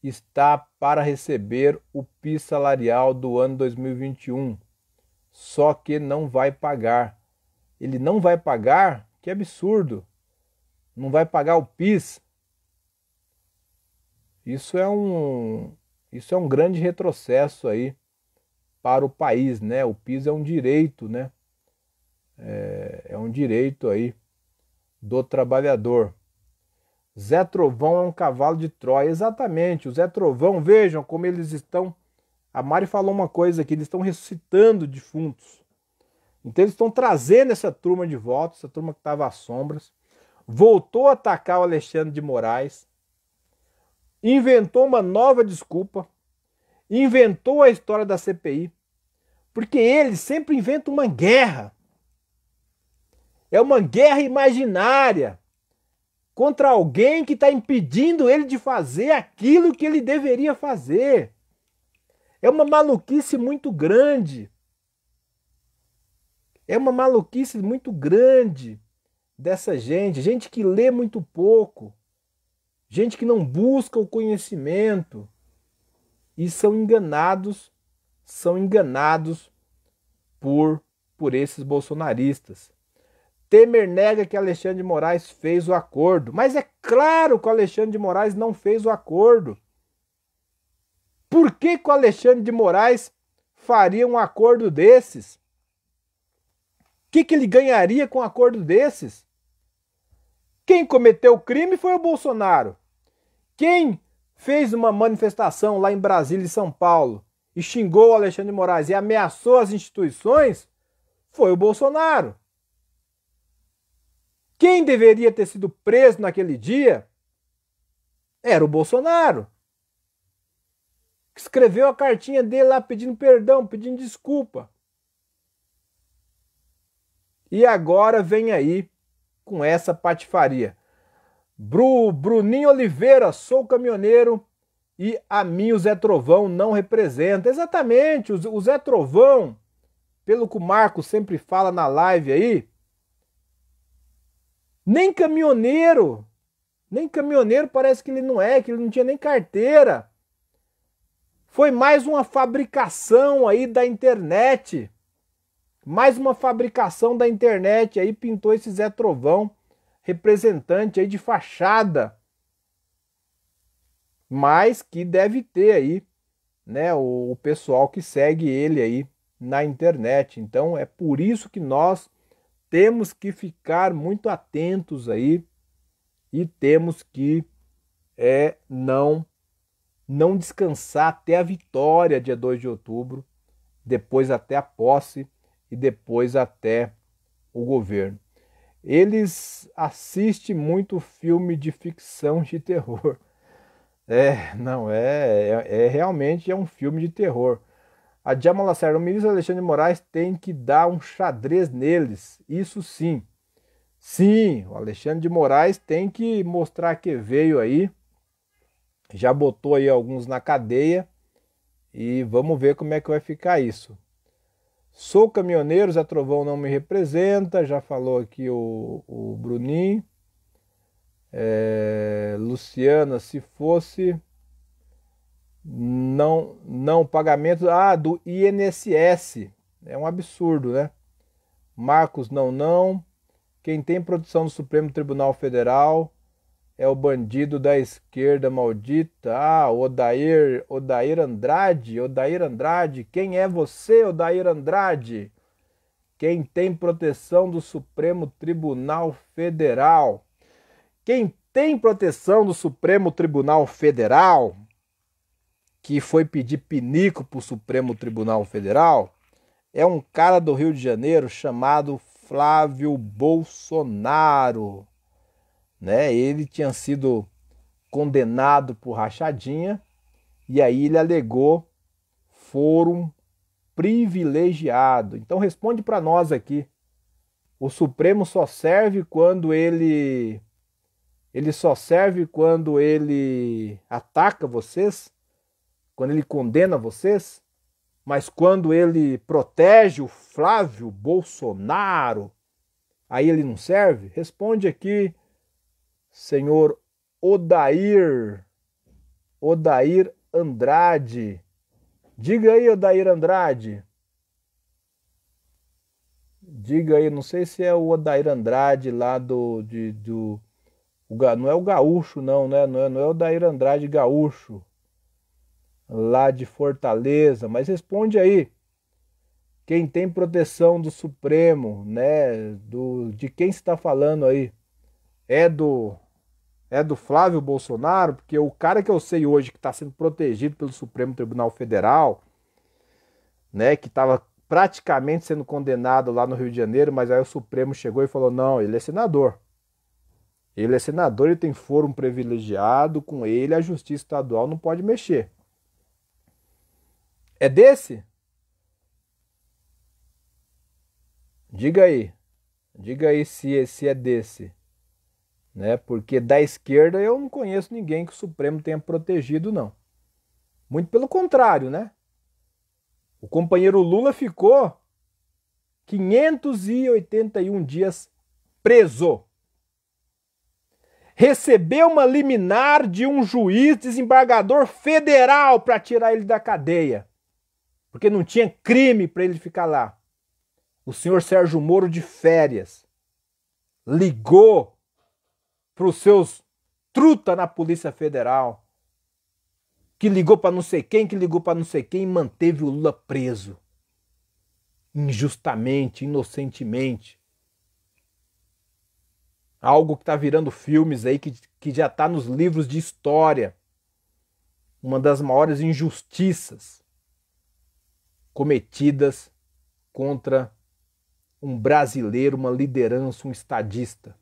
está para receber o PIS salarial do ano 2021, só que não vai pagar. Ele não vai pagar? Que absurdo! Não vai pagar o PIS? Isso é um isso é um grande retrocesso aí para o país, né? O PIS é um direito, né? é, é um direito aí do trabalhador. Zé Trovão é um cavalo de Troia. Exatamente, o Zé Trovão, vejam como eles estão. A Mari falou uma coisa aqui, eles estão ressuscitando defuntos. Então eles estão trazendo essa turma de volta, essa turma que estava às sombras. Voltou a atacar o Alexandre de Moraes. Inventou uma nova desculpa. Inventou a história da CPI. Porque ele sempre inventa uma guerra. É uma guerra imaginária contra alguém que está impedindo ele de fazer aquilo que ele deveria fazer. É uma maluquice muito grande. É uma maluquice muito grande dessa gente, gente que lê muito pouco, gente que não busca o conhecimento e são enganados, são enganados por por esses bolsonaristas. Temer nega que Alexandre de Moraes fez o acordo. Mas é claro que o Alexandre de Moraes não fez o acordo. Por que, que o Alexandre de Moraes faria um acordo desses? O que, que ele ganharia com um acordo desses? Quem cometeu o crime foi o Bolsonaro. Quem fez uma manifestação lá em Brasília e São Paulo e xingou o Alexandre de Moraes e ameaçou as instituições foi o Bolsonaro. Quem deveria ter sido preso naquele dia era o Bolsonaro, que escreveu a cartinha dele lá pedindo perdão, pedindo desculpa. E agora vem aí com essa patifaria. Bru, Bruninho Oliveira, sou caminhoneiro e a mim o Zé Trovão não representa. Exatamente, o, o Zé Trovão, pelo que o Marco sempre fala na live aí, nem caminhoneiro. Nem caminhoneiro parece que ele não é, que ele não tinha nem carteira. Foi mais uma fabricação aí da internet. Mais uma fabricação da internet aí pintou esse Zé Trovão, representante aí de fachada. Mas que deve ter aí, né, o, o pessoal que segue ele aí na internet. Então é por isso que nós temos que ficar muito atentos aí e temos que é não não descansar até a vitória dia 2 de outubro, depois até a posse e depois até o governo. Eles assistem muito filme de ficção de terror. É, não é, é, é realmente é um filme de terror. A Djalma Lacerda, o ministro Alexandre de Moraes tem que dar um xadrez neles, isso sim. Sim, o Alexandre de Moraes tem que mostrar que veio aí, já botou aí alguns na cadeia e vamos ver como é que vai ficar isso. Sou caminhoneiro, Zé Trovão não me representa, já falou aqui o, o Bruninho. É, Luciana, se fosse não não pagamento ah, do INSS. É um absurdo, né? Marcos não não. Quem tem produção do Supremo Tribunal Federal é o bandido da esquerda maldita. Ah, Odair, Odair Andrade, Odair Andrade, quem é você, Odair Andrade? Quem tem proteção do Supremo Tribunal Federal? Quem tem proteção do Supremo Tribunal Federal que foi pedir pinico para o Supremo Tribunal Federal é um cara do Rio de Janeiro chamado Flávio Bolsonaro. Né? Ele tinha sido condenado por rachadinha e aí ele alegou fórum privilegiado. Então responde para nós aqui. O Supremo só serve quando ele ele só serve quando ele ataca vocês? quando ele condena vocês, mas quando ele protege o Flávio Bolsonaro, aí ele não serve? Responde aqui, senhor Odair, Odair Andrade. Diga aí, Odair Andrade. Diga aí, não sei se é o Odair Andrade lá do. De, do o, não é o gaúcho, não, né? Não é, não é o Odair Andrade gaúcho lá de Fortaleza, mas responde aí. Quem tem proteção do Supremo, né? Do de quem está falando aí? É do é do Flávio Bolsonaro, porque o cara que eu sei hoje que está sendo protegido pelo Supremo Tribunal Federal, né, que estava praticamente sendo condenado lá no Rio de Janeiro, mas aí o Supremo chegou e falou: não, ele é senador. Ele é senador, ele tem foro privilegiado, com ele a Justiça Estadual não pode mexer. É desse? Diga aí. Diga aí se esse é desse. Né? Porque da esquerda eu não conheço ninguém que o Supremo tenha protegido, não. Muito pelo contrário, né? O companheiro Lula ficou 581 dias preso. Recebeu uma liminar de um juiz desembargador federal para tirar ele da cadeia porque não tinha crime para ele ficar lá. O senhor Sérgio Moro de férias ligou para os seus truta na Polícia Federal, que ligou para não sei quem, que ligou para não sei quem e manteve o Lula preso. Injustamente, inocentemente. Algo que está virando filmes aí, que, que já está nos livros de história. Uma das maiores injustiças cometidas contra um brasileiro, uma liderança, um estadista.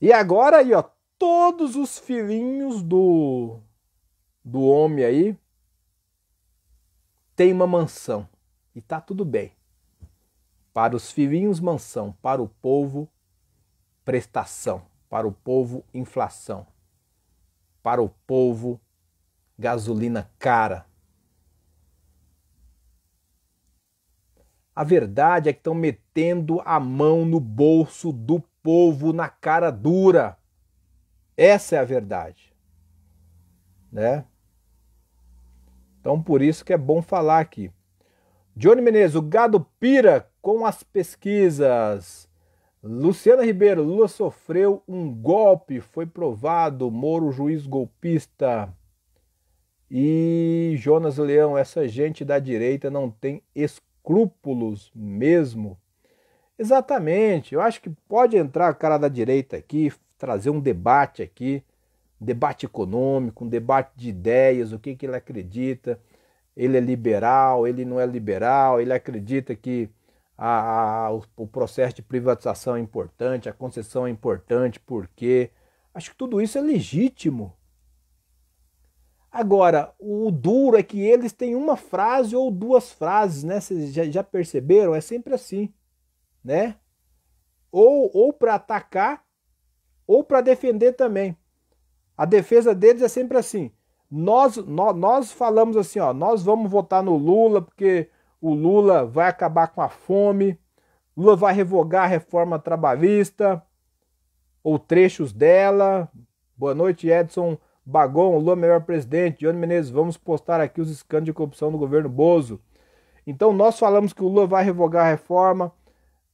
E agora aí, ó, todos os filhinhos do do homem aí tem uma mansão e tá tudo bem. Para os filhinhos mansão, para o povo prestação, para o povo inflação, para o povo gasolina cara. A verdade é que estão metendo a mão no bolso do povo na cara dura. Essa é a verdade. Né? Então por isso que é bom falar aqui. Johnny Menezes, o gado pira com as pesquisas. Luciana Ribeiro, Lula sofreu um golpe, foi provado, Moro juiz golpista. E Jonas Leão, essa gente da direita não tem escolha escrúpulos mesmo. Exatamente, eu acho que pode entrar o cara da direita aqui, trazer um debate aqui, debate econômico, um debate de ideias, o que, que ele acredita, ele é liberal, ele não é liberal, ele acredita que a, a, o, o, processo de privatização é importante, a concessão é importante, porque acho que tudo isso é legítimo. Agora, o duro é que eles têm uma frase ou duas frases, né? Vocês já, já perceberam? É sempre assim, né? Ou, ou para atacar ou para defender também. A defesa deles é sempre assim. Nós, nós, nós falamos assim, ó, nós vamos votar no Lula porque o Lula vai acabar com a fome, Lula vai revogar a reforma trabalhista ou trechos dela. Boa noite, Edson Bagon, Lula melhor presidente, Dione Menezes, vamos postar aqui os escândalos de corrupção do governo Bozo. Então nós falamos que o Lula vai revogar a reforma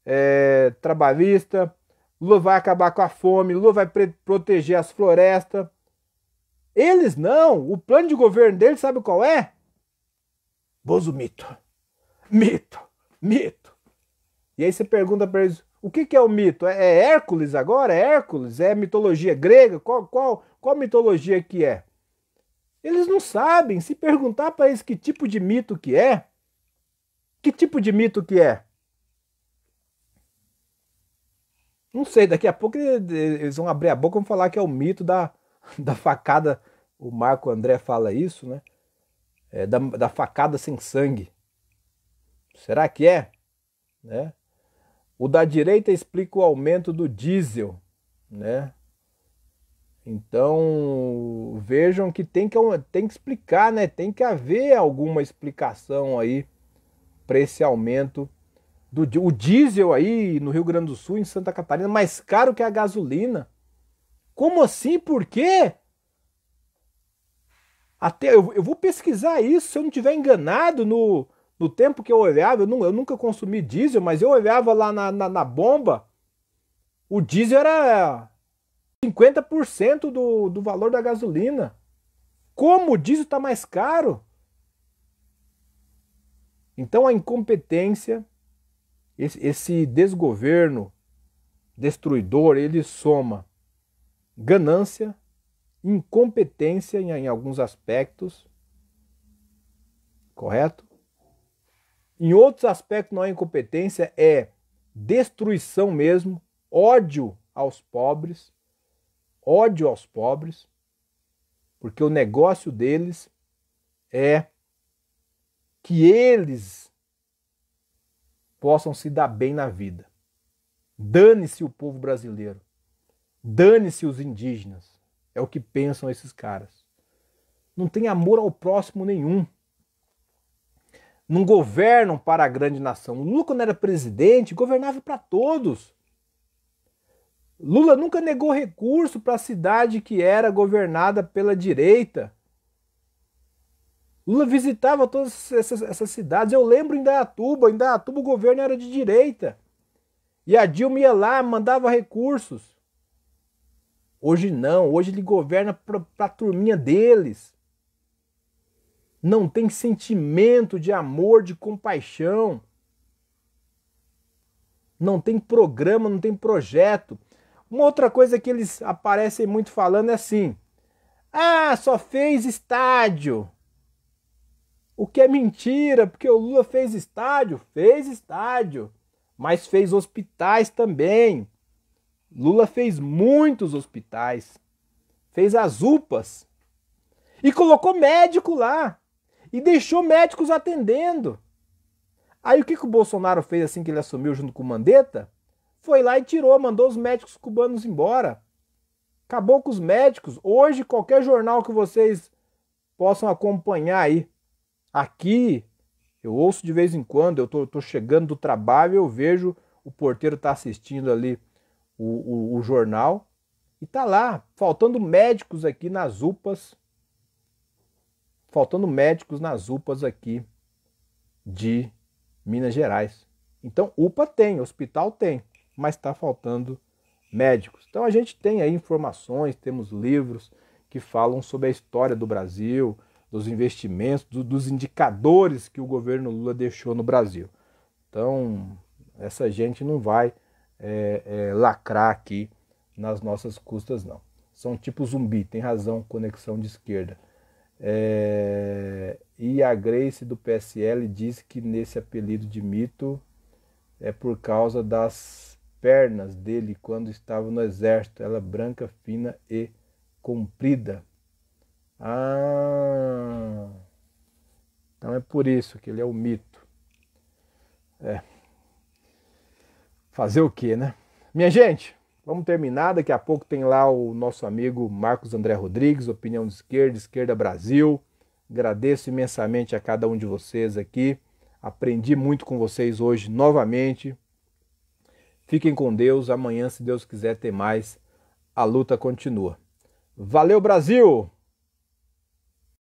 é, trabalhista, Lula vai acabar com a fome, Lula vai proteger as florestas. Eles não, o plano de governo deles sabe qual é? Bozo mito, mito, mito. E aí você pergunta para eles, o que, que, é o mito? É, é, Hércules agora? É Hércules? É mitologia grega? Qual, qual, qual mitologia que é? Eles não sabem. Se perguntar para eles que tipo de mito que é, que tipo de mito que é? Não sei, daqui a pouco eles vão abrir a boca e vão falar que é o mito da, da facada. O Marco André fala isso, né? É, da, da facada sem sangue. Será que é? Né? O da direita explica o aumento do diesel, né? Então vejam que tem que, tem que explicar, né? Tem que haver alguma explicação aí para esse aumento do o diesel aí no Rio Grande do Sul, em Santa Catarina, mais caro que a gasolina. Como assim? Por quê? Até eu, eu vou pesquisar isso se eu não tiver enganado no, no tempo que eu olhava. Eu, não, eu nunca consumi diesel, mas eu olhava lá na, na, na bomba. O diesel era 50% do, do valor da gasolina. Como o diesel está mais caro? Então a incompetência, esse, esse desgoverno destruidor, ele soma ganância, incompetência em, em alguns aspectos, correto? Em outros aspectos não é incompetência, é destruição mesmo, ódio aos pobres ódio aos pobres, porque o negócio deles é que eles possam se dar bem na vida. Dane-se o povo brasileiro. Dane-se os indígenas. É o que pensam esses caras. Não tem amor ao próximo nenhum. Não governam para a grande nação. O Lula, quando era presidente, governava para todos. Lula nunca negou recurso para a cidade que era governada pela direita. Lula visitava todas essas, essas cidades. Eu lembro em Dayatuba, em Dayatuba o governo era de direita. E a Dilma ia lá, mandava recursos. Hoje não, hoje ele governa para a turminha deles. Não tem sentimento de amor, de compaixão. Não tem programa, não tem projeto. Uma outra coisa que eles aparecem muito falando é assim: ah, só fez estádio. O que é mentira, porque o Lula fez estádio, fez estádio, mas fez hospitais também. Lula fez muitos hospitais, fez as UPAs e colocou médico lá e deixou médicos atendendo. Aí o que, que o Bolsonaro fez assim que ele assumiu junto com o Mandetta? foi lá e tirou, mandou os médicos cubanos embora. Acabou com os médicos. Hoje, qualquer jornal que vocês possam acompanhar aí. Aqui, eu ouço de vez em quando, eu tô, tô chegando do trabalho, eu vejo o porteiro tá assistindo ali o, o, o jornal. E tá lá, faltando médicos aqui nas UPAs. Faltando médicos nas UPAs aqui de Minas Gerais. Então, UPA tem, hospital tem mas está faltando médicos. Então a gente tem aí informações, temos livros que falam sobre a história do Brasil, dos investimentos, do, dos indicadores que o governo Lula deixou no Brasil. Então essa gente não vai é, é, lacrar aqui nas nossas custas, não. São tipo zumbi, tem razão, conexão de esquerda. É, e a Grace do PSL diz que nesse apelido de mito é por causa das pernas dele quando estava no exército. Ela branca, fina e comprida. Ah, então é por isso que ele é o mito. É. Fazer o que, né? Minha gente, vamos terminar. Daqui a pouco tem lá o nosso amigo Marcos André Rodrigues, Opinião de Esquerda, Esquerda Brasil. Agradeço imensamente a cada um de vocês aqui. Aprendi muito com vocês hoje novamente. Fiquem com Deus. Amanhã, se Deus quiser, ter mais. A luta continua. Valeu, Brasil!